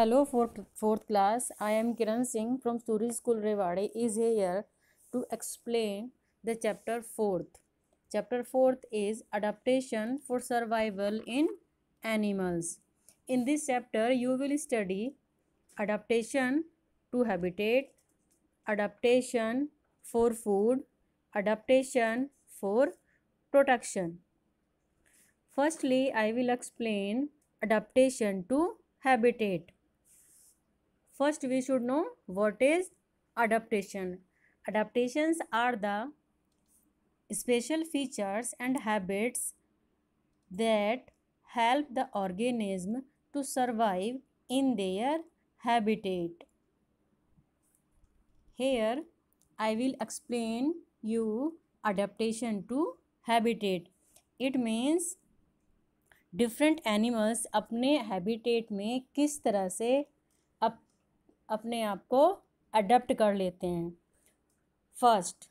Hello fourth, fourth class, I am Kiran Singh from Suri School Rewade is here to explain the chapter fourth. Chapter fourth is adaptation for survival in animals. In this chapter you will study adaptation to habitat, adaptation for food, adaptation for protection. Firstly, I will explain adaptation to habitat. First, we should know what is adaptation. Adaptations are the special features and habits that help the organism to survive in their habitat. Here, I will explain you adaptation to habitat. It means different animals अपने habitat में किस तरह अपने आप को adopt कर लेते हैं first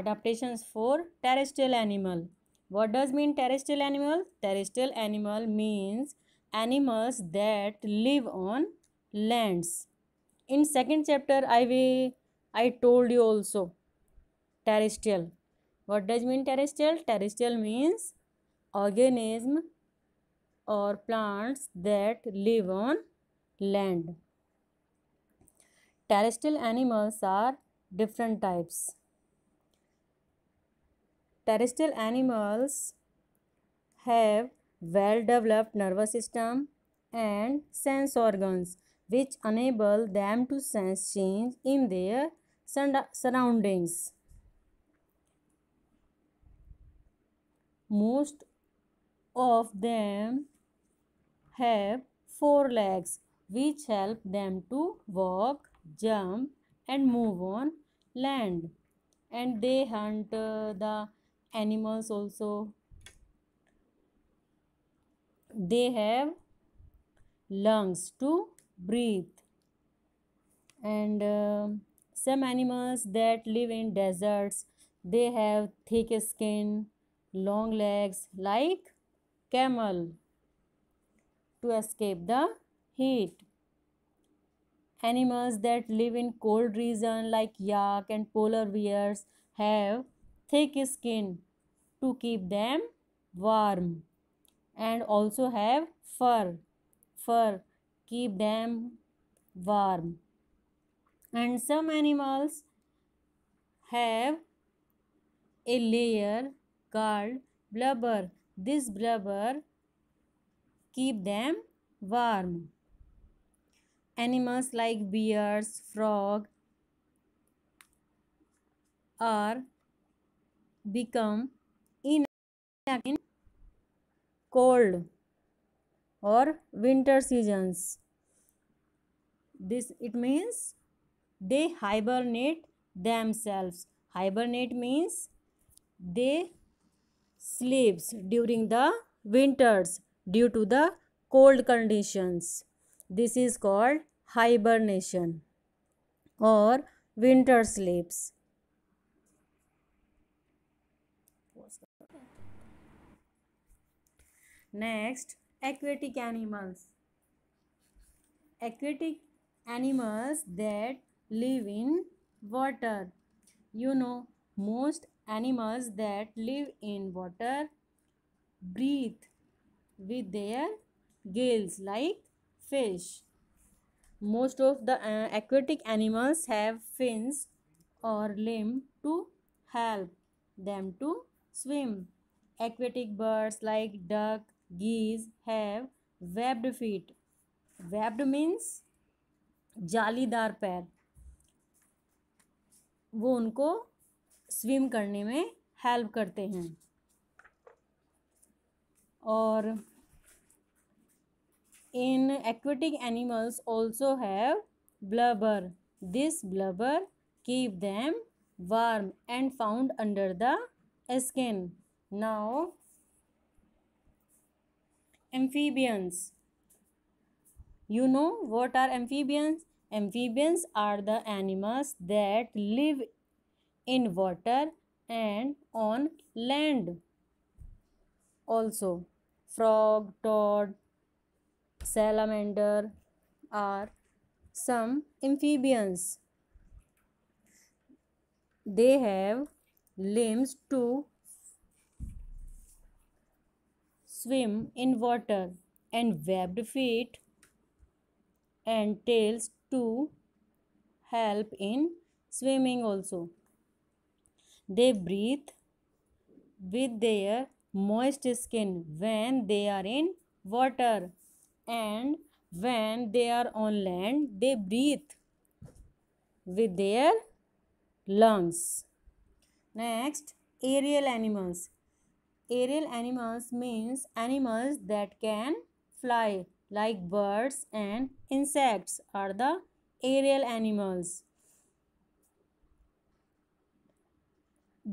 adaptation for terrestrial animal what does mean terrestrial animal terrestrial animal means animals that live on lands in second chapter I we I told you also terrestrial what does mean terrestrial terrestrial means organism और plants that live on land terrestrial animals are different types. Terrestrial animals have well developed nervous system and sense organs which enable them to sense change in their surroundings. Most of them have four legs which help them to walk, jump and move on land and they hunt uh, the animals also they have lungs to breathe and uh, some animals that live in deserts they have thick skin long legs like camel to escape the heat Animals that live in cold regions like yak and polar bears have thick skin to keep them warm and also have fur fur keep them warm and some animals have a layer called blubber this blubber keep them warm animals like bears, frog are become in cold or winter seasons. This it means they hibernate themselves. Hibernate means they sleeps during the winters due to the cold conditions. This is called hibernation or winter sleeps. Next, aquatic animals. Aquatic animals that live in water. You know, most animals that live in water breathe with their gills like fish. Most of the aquatic animals have fins और limb to help them to swim aquatic birds like duck geese have webbed feet webbed means जालीदार पैर वो उनको swim करने में help करते हैं और in aquatic animals also have blubber. This blubber keep them warm and found under the skin. Now, amphibians. You know what are amphibians? Amphibians are the animals that live in water and on land also. Frog, toad, salamander are some amphibians. They have limbs to swim in water and webbed feet and tails to help in swimming also. They breathe with their moist skin when they are in water and when they are on land they breathe with their lungs next aerial animals aerial animals means animals that can fly like birds and insects are the aerial animals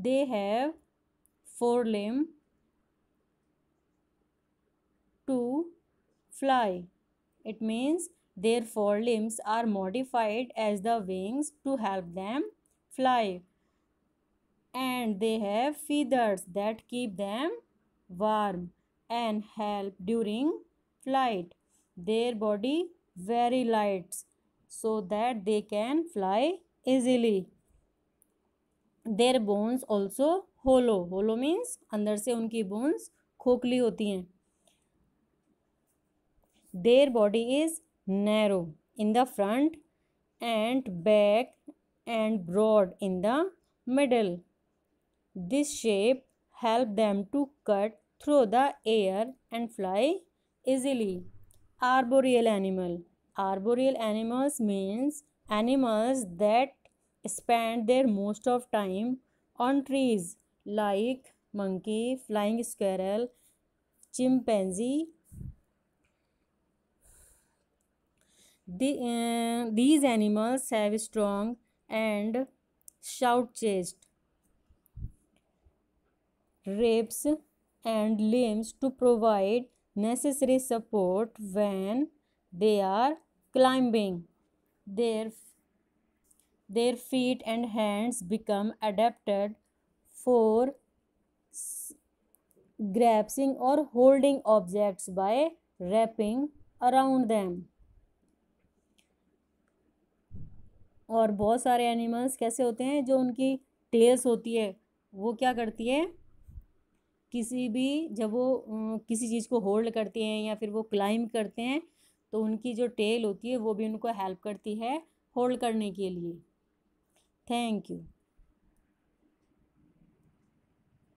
they have four limb two fly. It means their forelimbs are modified as the wings to help them fly. And they have feathers that keep them warm and help during flight. Their body very light so that they can fly easily. Their bones also hollow. Hollow means अंदर से उनकी bones खोखली होती हैं Their body is narrow in the front and back and broad in the middle. This shape help them to cut through the air and fly easily. Arboreal animal. Arboreal animals means animals that spend their most of time on trees like monkey, flying squirrel, chimpanzee The, uh, these animals have strong and shout chest, ribs and limbs to provide necessary support when they are climbing. Their, their feet and hands become adapted for grasping or holding objects by wrapping around them. और बहुत सारे animals कैसे होते हैं जो उनकी tales होती है वो क्या करती है किसी भी जब वो किसी चीज़ को होल्ड करते हैं या फिर वो क्लाइंब करते हैं तो उनकी जो टेल होती है वो भी उनको हेल्प करती है होल्ड करने के लिए थैंक यू